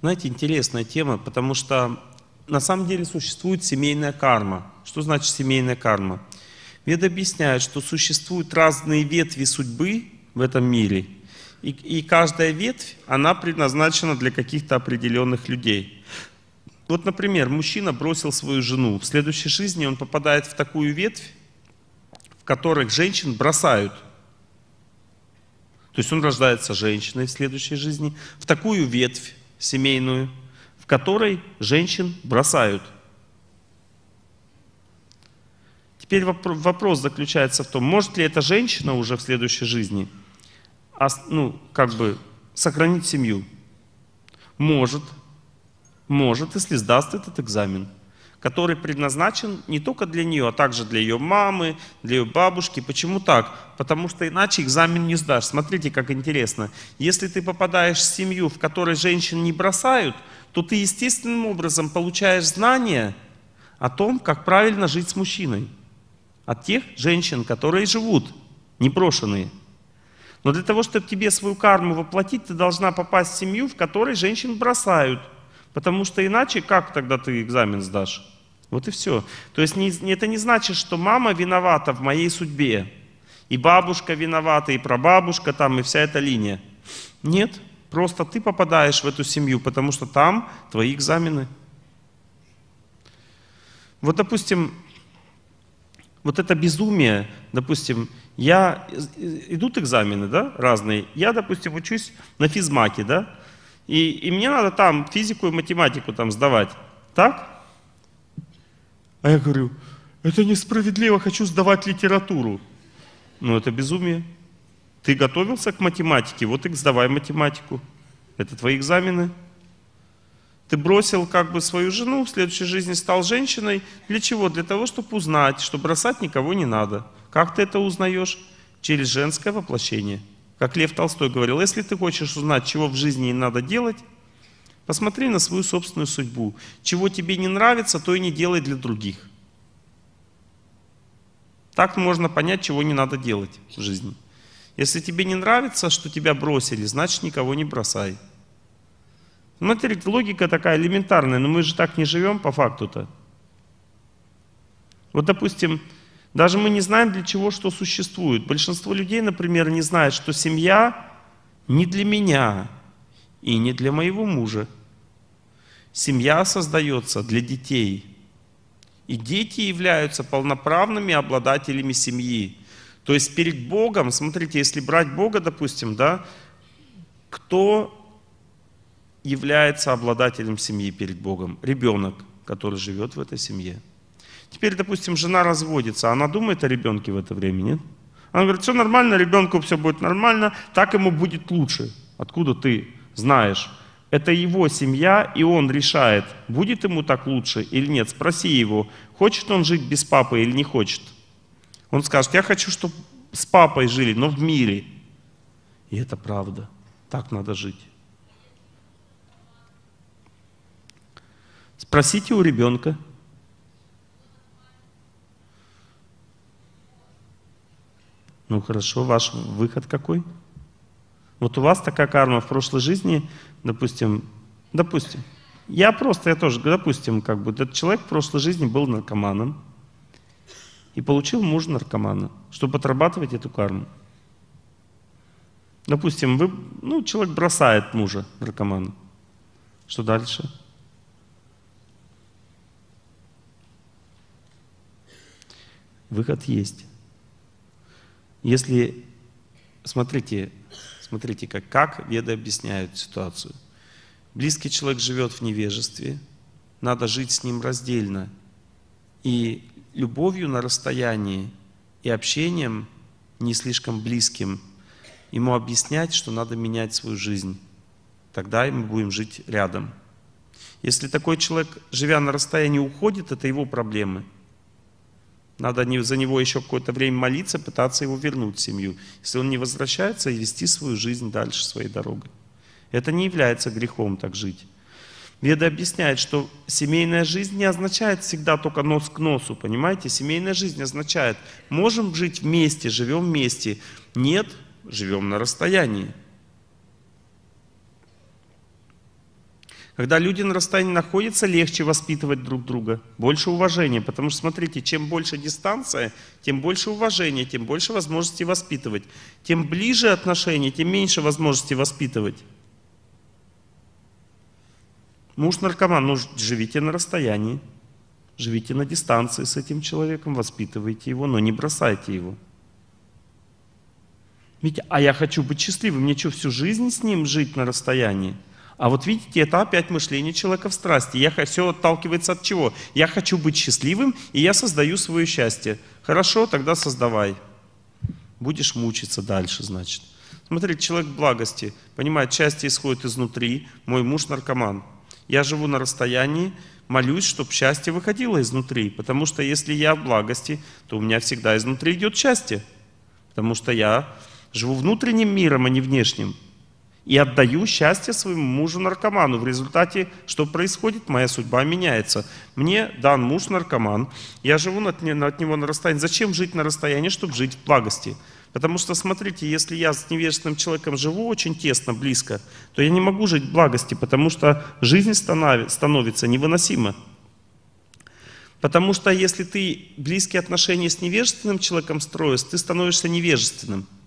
Знаете, интересная тема, потому что на самом деле существует семейная карма. Что значит семейная карма? Веда объясняет, что существуют разные ветви судьбы в этом мире, и, и каждая ветвь, она предназначена для каких-то определенных людей. Вот, например, мужчина бросил свою жену. В следующей жизни он попадает в такую ветвь, в которых женщин бросают. То есть он рождается женщиной в следующей жизни, в такую ветвь, семейную, в которой женщин бросают. Теперь вопрос заключается в том, может ли эта женщина уже в следующей жизни ну, как бы сохранить семью? Может. Может, если сдаст этот экзамен – который предназначен не только для нее, а также для ее мамы, для ее бабушки. Почему так? Потому что иначе экзамен не сдашь. Смотрите, как интересно. Если ты попадаешь в семью, в которой женщин не бросают, то ты естественным образом получаешь знания о том, как правильно жить с мужчиной. От тех женщин, которые живут, непрошенные. Но для того, чтобы тебе свою карму воплотить, ты должна попасть в семью, в которой женщин бросают – Потому что иначе как тогда ты экзамен сдашь? Вот и все. То есть не, это не значит, что мама виновата в моей судьбе, и бабушка виновата, и прабабушка там, и вся эта линия. Нет, просто ты попадаешь в эту семью, потому что там твои экзамены. Вот, допустим, вот это безумие, допустим, я, э, э, идут экзамены, да, разные, я, допустим, учусь на физмаке, да, и, и мне надо там физику и математику там сдавать, так? А я говорю, это несправедливо, хочу сдавать литературу. Ну, это безумие. Ты готовился к математике, вот и сдавай математику. Это твои экзамены. Ты бросил как бы свою жену, в следующей жизни стал женщиной. Для чего? Для того, чтобы узнать, что бросать никого не надо. Как ты это узнаешь? Через женское воплощение. Как Лев Толстой говорил, если ты хочешь узнать, чего в жизни не надо делать, Посмотри на свою собственную судьбу. Чего тебе не нравится, то и не делай для других. Так можно понять, чего не надо делать в жизни. Если тебе не нравится, что тебя бросили, значит никого не бросай. Смотрите, логика такая элементарная, но мы же так не живем по факту-то. Вот, допустим, даже мы не знаем, для чего что существует. Большинство людей, например, не знает, что семья не для меня и не для моего мужа. Семья создается для детей. И дети являются полноправными обладателями семьи. То есть перед Богом, смотрите, если брать Бога, допустим, да, кто является обладателем семьи перед Богом? Ребенок, который живет в этой семье. Теперь, допустим, жена разводится, она думает о ребенке в это время, нет? Она говорит, все нормально, ребенку все будет нормально, так ему будет лучше. Откуда ты знаешь? Это его семья, и он решает, будет ему так лучше или нет. Спроси его, хочет он жить без папы или не хочет. Он скажет, я хочу, чтобы с папой жили, но в мире. И это правда. Так надо жить. Спросите у ребенка. Ну хорошо, ваш выход какой? Вот у вас такая карма в прошлой жизни, допустим, допустим, я просто, я тоже, допустим, как бы, этот человек в прошлой жизни был наркоманом и получил мужа наркомана, чтобы отрабатывать эту карму. Допустим, вы, ну, человек бросает мужа наркомана. Что дальше? Выход есть. Если, смотрите, смотрите как как веды объясняют ситуацию. Близкий человек живет в невежестве, надо жить с ним раздельно. И любовью на расстоянии и общением не слишком близким ему объяснять, что надо менять свою жизнь. Тогда мы будем жить рядом. Если такой человек, живя на расстоянии, уходит, это его проблемы – надо за него еще какое-то время молиться, пытаться его вернуть в семью. Если он не возвращается, вести свою жизнь дальше своей дорогой. Это не является грехом так жить. Веда объясняет, что семейная жизнь не означает всегда только нос к носу, понимаете? Семейная жизнь означает, можем жить вместе, живем вместе. Нет, живем на расстоянии. Когда люди на расстоянии находятся, легче воспитывать друг друга, больше уважения. Потому что, смотрите, чем больше дистанция, тем больше уважения, тем больше возможности воспитывать. Тем ближе отношения, тем меньше возможности воспитывать. Муж наркоман, ну живите на расстоянии, живите на дистанции с этим человеком, воспитывайте его, но не бросайте его. Видите, а я хочу быть счастливым, мне что, всю жизнь с ним жить на расстоянии? А вот видите, это опять мышление человека в страсти. Я, все отталкивается от чего? Я хочу быть счастливым, и я создаю свое счастье. Хорошо, тогда создавай. Будешь мучиться дальше, значит. Смотрите, человек благости, понимает, счастье исходит изнутри, мой муж наркоман. Я живу на расстоянии, молюсь, чтобы счастье выходило изнутри, потому что если я в благости, то у меня всегда изнутри идет счастье, потому что я живу внутренним миром, а не внешним и отдаю счастье своему мужу-наркоману. В результате, что происходит, моя судьба меняется. Мне дан муж-наркоман, я живу от него на расстоянии. Зачем жить на расстоянии, чтобы жить в благости? Потому что, смотрите, если я с невежественным человеком живу очень тесно, близко, то я не могу жить в благости, потому что жизнь становится невыносима. Потому что если ты близкие отношения с невежественным человеком строишь, ты становишься невежественным –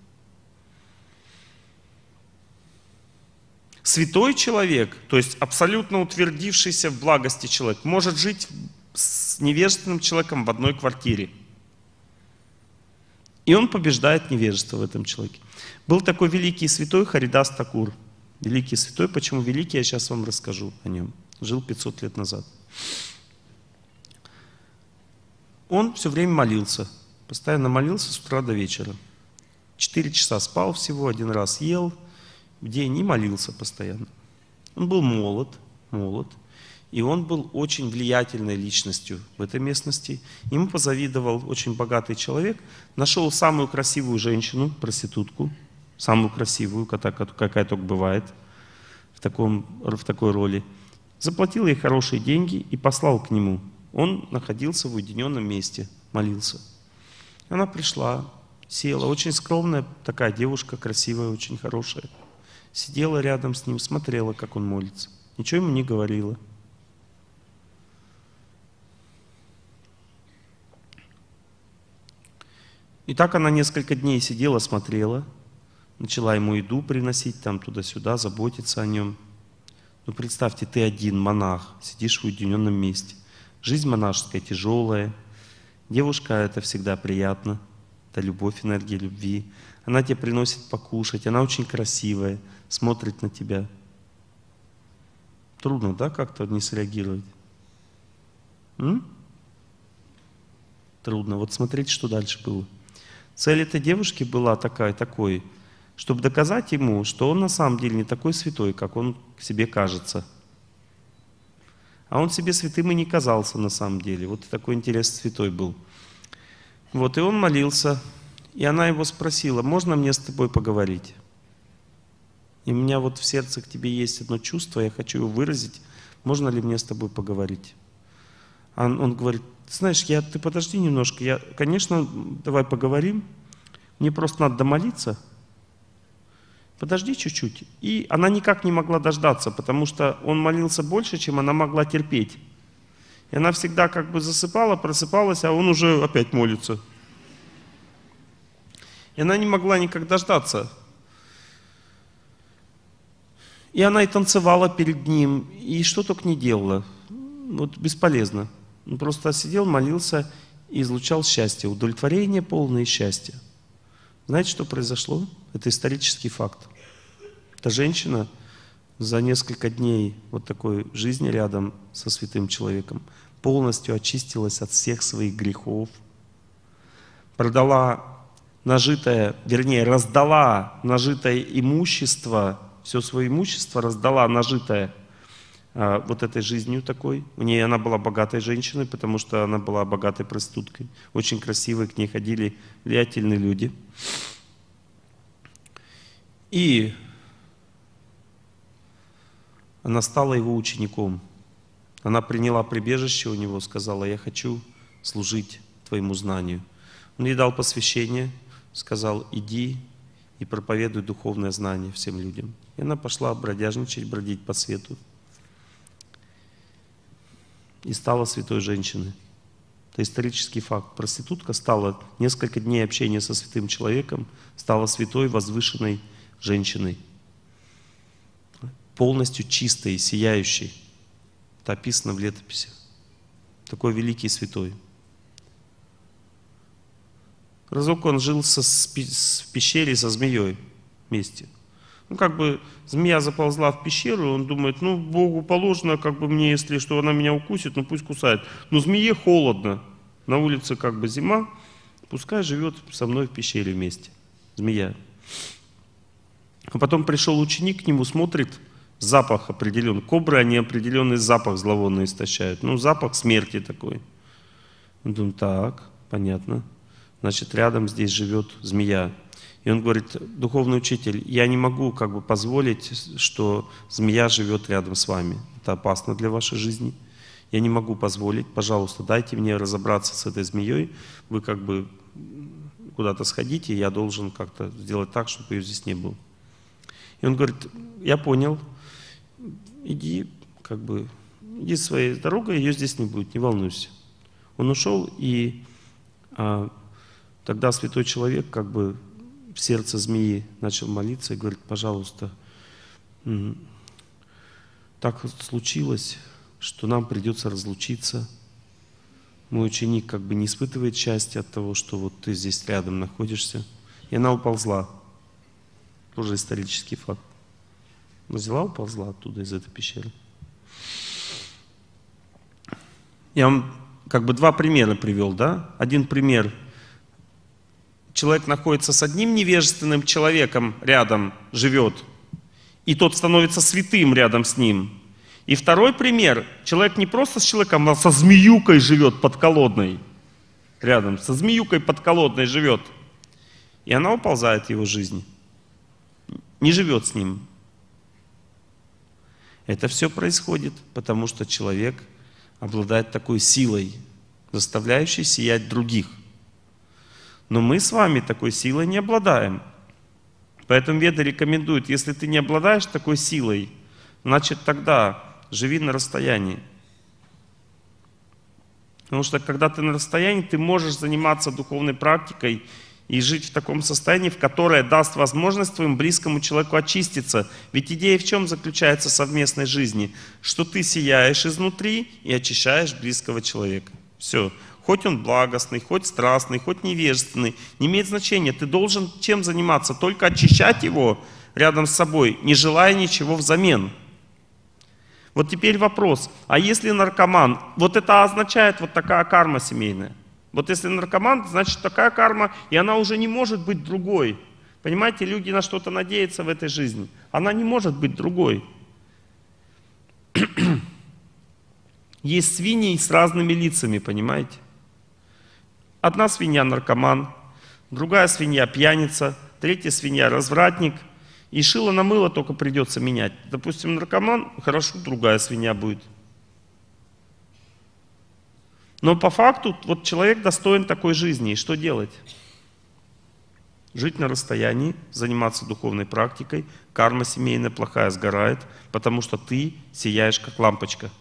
Святой человек, то есть абсолютно утвердившийся в благости человек, может жить с невежественным человеком в одной квартире. И он побеждает невежество в этом человеке. Был такой великий святой Харидас Такур. Великий святой, почему великий, я сейчас вам расскажу о нем. Жил 500 лет назад. Он все время молился. Постоянно молился с утра до вечера. Четыре часа спал всего, один раз ел – в день и молился постоянно. Он был молод, молод, и он был очень влиятельной личностью в этой местности. Ему позавидовал очень богатый человек, нашел самую красивую женщину, проститутку, самую красивую, какая только бывает в, таком, в такой роли. Заплатил ей хорошие деньги и послал к нему. Он находился в уединенном месте, молился. Она пришла, села, очень скромная такая девушка, красивая, очень хорошая – сидела рядом с ним, смотрела, как он молится, ничего ему не говорила. И так она несколько дней сидела, смотрела, начала ему еду приносить там туда-сюда, заботиться о нем. Ну представьте, ты один монах, сидишь в уединенном месте. Жизнь монашеская тяжелая. Девушка это всегда приятно – это любовь, энергия любви. Она тебе приносит покушать, она очень красивая, смотрит на тебя. Трудно, да, как-то не среагировать? М? Трудно. Вот смотрите, что дальше было. Цель этой девушки была такая, такой, чтобы доказать ему, что он на самом деле не такой святой, как он себе кажется. А он себе святым и не казался на самом деле. Вот такой интерес святой был. Вот, и он молился. И она его спросила, можно мне с тобой поговорить? И у меня вот в сердце к тебе есть одно чувство, я хочу его выразить. Можно ли мне с тобой поговорить? Он, он говорит, знаешь, я, ты подожди немножко, я, конечно, давай поговорим. Мне просто надо домолиться. Подожди чуть-чуть. И она никак не могла дождаться, потому что он молился больше, чем она могла терпеть. И она всегда как бы засыпала, просыпалась, а он уже опять молится. И она не могла никак дождаться. И она и танцевала перед ним, и что только не делала. Вот бесполезно. Он просто сидел, молился и излучал счастье, удовлетворение полное счастье. Знаете, что произошло? Это исторический факт. Эта женщина – за несколько дней вот такой жизни рядом со святым человеком полностью очистилась от всех своих грехов, продала нажитое, вернее, раздала нажитое имущество, все свое имущество раздала нажитое а, вот этой жизнью такой. У нее она была богатой женщиной, потому что она была богатой проституткой. Очень красивые к ней ходили влиятельные люди. И она стала его учеником. Она приняла прибежище у него, сказала, я хочу служить твоему знанию. Он ей дал посвящение, сказал, иди и проповедуй духовное знание всем людям. И она пошла бродяжничать, бродить по свету. И стала святой женщиной. Это исторический факт. Проститутка стала несколько дней общения со святым человеком, стала святой, возвышенной женщиной – полностью чистый, сияющий, сияющей. Это описано в летописи. Такой великий святой. Разок он жил со, с, в пещере со змеей вместе. Ну, как бы змея заползла в пещеру, он думает, ну, Богу положено, как бы мне, если что, она меня укусит, ну, пусть кусает. Но змее холодно, на улице как бы зима, пускай живет со мной в пещере вместе, змея. А потом пришел ученик к нему, смотрит – запах определен. Кобры, они определенный запах зловонный истощают. Ну, запах смерти такой. Он думает, так, понятно. Значит, рядом здесь живет змея. И он говорит, духовный учитель, я не могу как бы позволить, что змея живет рядом с вами. Это опасно для вашей жизни. Я не могу позволить. Пожалуйста, дайте мне разобраться с этой змеей. Вы как бы куда-то сходите, я должен как-то сделать так, чтобы ее здесь не было. И он говорит, я понял, иди, как бы, иди своей дорогой, ее здесь не будет, не волнуйся. Он ушел, и а, тогда святой человек, как бы, в сердце змеи начал молиться и говорит, пожалуйста, так случилось, что нам придется разлучиться. Мой ученик как бы не испытывает счастья от того, что вот ты здесь рядом находишься. И она уползла. Тоже исторический факт. Но взяла, уползла оттуда, из этой пещеры. Я вам как бы два примера привел, да? Один пример. Человек находится с одним невежественным человеком рядом, живет, и тот становится святым рядом с ним. И второй пример. Человек не просто с человеком, а со змеюкой живет под колодной. Рядом, со змеюкой под колодной живет. И она уползает в его жизнь не живет с ним. Это все происходит, потому что человек обладает такой силой, заставляющей сиять других. Но мы с вами такой силой не обладаем. Поэтому веды рекомендуют, если ты не обладаешь такой силой, значит тогда живи на расстоянии. Потому что когда ты на расстоянии, ты можешь заниматься духовной практикой и жить в таком состоянии, в которое даст возможность твоему близкому человеку очиститься. Ведь идея в чем заключается в совместной жизни? Что ты сияешь изнутри и очищаешь близкого человека. Все. Хоть он благостный, хоть страстный, хоть невежественный, не имеет значения. Ты должен чем заниматься? Только очищать его рядом с собой, не желая ничего взамен. Вот теперь вопрос, а если наркоман, вот это означает вот такая карма семейная? Вот если наркоман, значит такая карма, и она уже не может быть другой. Понимаете, люди на что-то надеются в этой жизни. Она не может быть другой. Есть свиньи с разными лицами, понимаете? Одна свинья наркоман, другая свинья пьяница, третья свинья развратник. И шило на мыло только придется менять. Допустим, наркоман, хорошо, другая свинья будет. Но по факту вот человек достоин такой жизни. И что делать? Жить на расстоянии, заниматься духовной практикой. Карма семейная плохая сгорает, потому что ты сияешь как лампочка –